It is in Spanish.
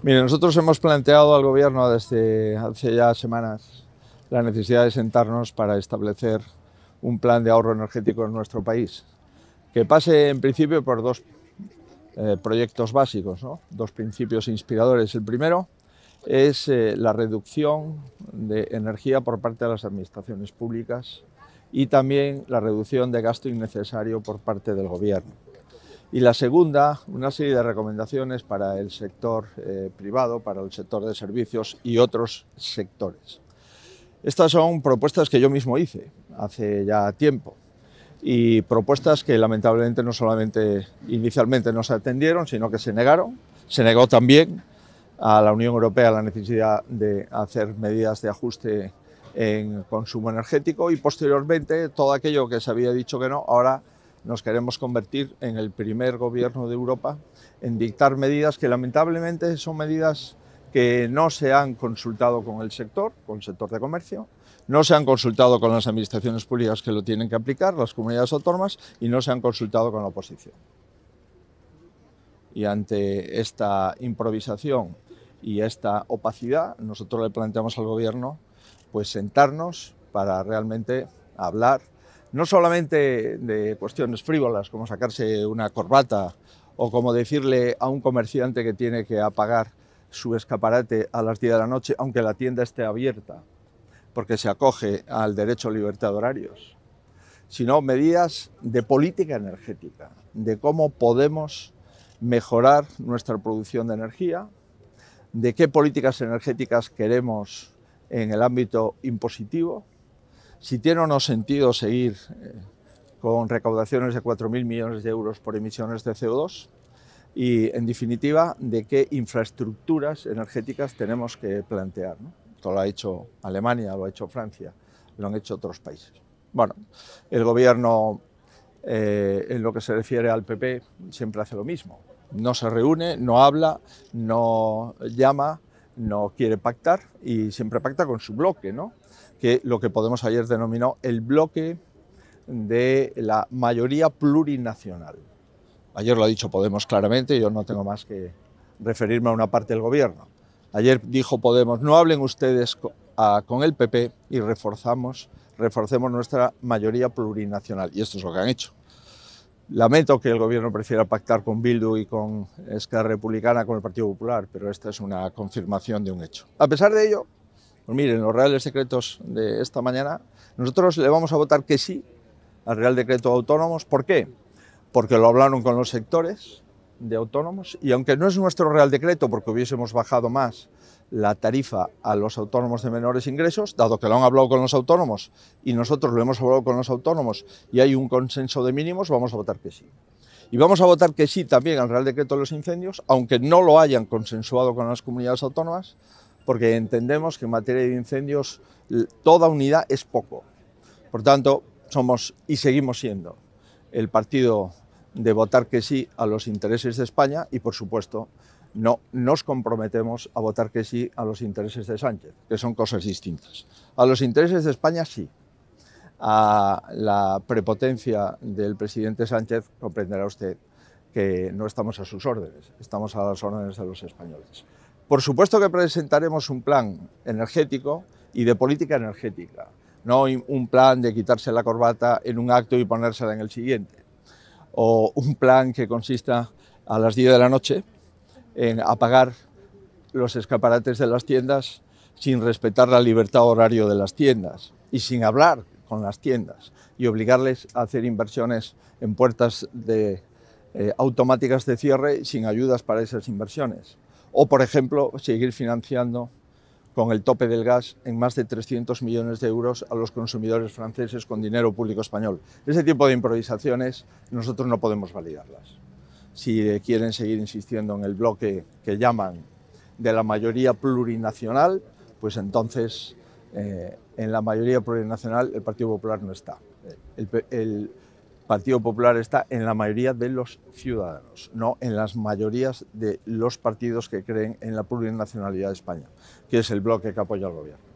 Mire, nosotros hemos planteado al Gobierno desde hace ya semanas la necesidad de sentarnos para establecer un plan de ahorro energético en nuestro país, que pase en principio por dos eh, proyectos básicos, dos principios inspiradores. El primero es eh, la reducción de energía por parte de las administraciones públicas y también la reducción de gasto innecesario por parte del Gobierno. Y la segunda, una serie de recomendaciones para el sector eh, privado, para el sector de servicios y otros sectores. Estas son propuestas que yo mismo hice hace ya tiempo y propuestas que lamentablemente no solamente inicialmente no se atendieron, sino que se negaron. Se negó también a la Unión Europea la necesidad de hacer medidas de ajuste en consumo energético y posteriormente todo aquello que se había dicho que no, ahora nos queremos convertir en el primer gobierno de Europa en dictar medidas que lamentablemente son medidas que no se han consultado con el sector, con el sector de comercio, no se han consultado con las administraciones públicas que lo tienen que aplicar, las comunidades autónomas, y no se han consultado con la oposición. Y ante esta improvisación y esta opacidad, nosotros le planteamos al gobierno pues sentarnos para realmente hablar no solamente de cuestiones frívolas como sacarse una corbata o como decirle a un comerciante que tiene que apagar su escaparate a las 10 de la noche, aunque la tienda esté abierta, porque se acoge al derecho a libertad de horarios, sino medidas de política energética, de cómo podemos mejorar nuestra producción de energía, de qué políticas energéticas queremos en el ámbito impositivo, si tiene o no sentido seguir eh, con recaudaciones de 4.000 millones de euros por emisiones de CO2 y, en definitiva, de qué infraestructuras energéticas tenemos que plantear. Esto lo ha hecho Alemania, lo ha hecho Francia, lo han hecho otros países. Bueno, el gobierno, eh, en lo que se refiere al PP, siempre hace lo mismo. No se reúne, no habla, no llama, no quiere pactar y siempre pacta con su bloque, ¿no? que lo que Podemos ayer denominó el bloque de la mayoría plurinacional. Ayer lo ha dicho Podemos claramente, yo no tengo más que referirme a una parte del gobierno. Ayer dijo Podemos, no hablen ustedes con el PP y reforzamos, reforcemos nuestra mayoría plurinacional. Y esto es lo que han hecho. Lamento que el gobierno prefiera pactar con Bildu y con Esquerra Republicana, con el Partido Popular, pero esta es una confirmación de un hecho. A pesar de ello, pues miren, los reales secretos de esta mañana, nosotros le vamos a votar que sí al Real Decreto de Autónomos. ¿Por qué? Porque lo hablaron con los sectores, de autónomos y aunque no es nuestro Real Decreto porque hubiésemos bajado más la tarifa a los autónomos de menores ingresos, dado que lo han hablado con los autónomos y nosotros lo hemos hablado con los autónomos y hay un consenso de mínimos, vamos a votar que sí. Y vamos a votar que sí también al Real Decreto de los Incendios, aunque no lo hayan consensuado con las comunidades autónomas, porque entendemos que en materia de incendios toda unidad es poco. Por tanto, somos y seguimos siendo el partido de votar que sí a los intereses de España y, por supuesto, no nos comprometemos a votar que sí a los intereses de Sánchez, que son cosas distintas. A los intereses de España sí. A la prepotencia del presidente Sánchez comprenderá usted que no estamos a sus órdenes, estamos a las órdenes de los españoles. Por supuesto que presentaremos un plan energético y de política energética, no un plan de quitarse la corbata en un acto y ponérsela en el siguiente o un plan que consista a las 10 de la noche en apagar los escaparates de las tiendas sin respetar la libertad horario de las tiendas y sin hablar con las tiendas y obligarles a hacer inversiones en puertas eh, automáticas de cierre sin ayudas para esas inversiones. O, por ejemplo, seguir financiando con el tope del gas en más de 300 millones de euros a los consumidores franceses con dinero público español. Ese tipo de improvisaciones nosotros no podemos validarlas. Si eh, quieren seguir insistiendo en el bloque que llaman de la mayoría plurinacional, pues entonces eh, en la mayoría plurinacional el Partido Popular no está. Partido Popular está en la mayoría de los ciudadanos, no en las mayorías de los partidos que creen en la plurinacionalidad de España, que es el bloque que apoya al gobierno.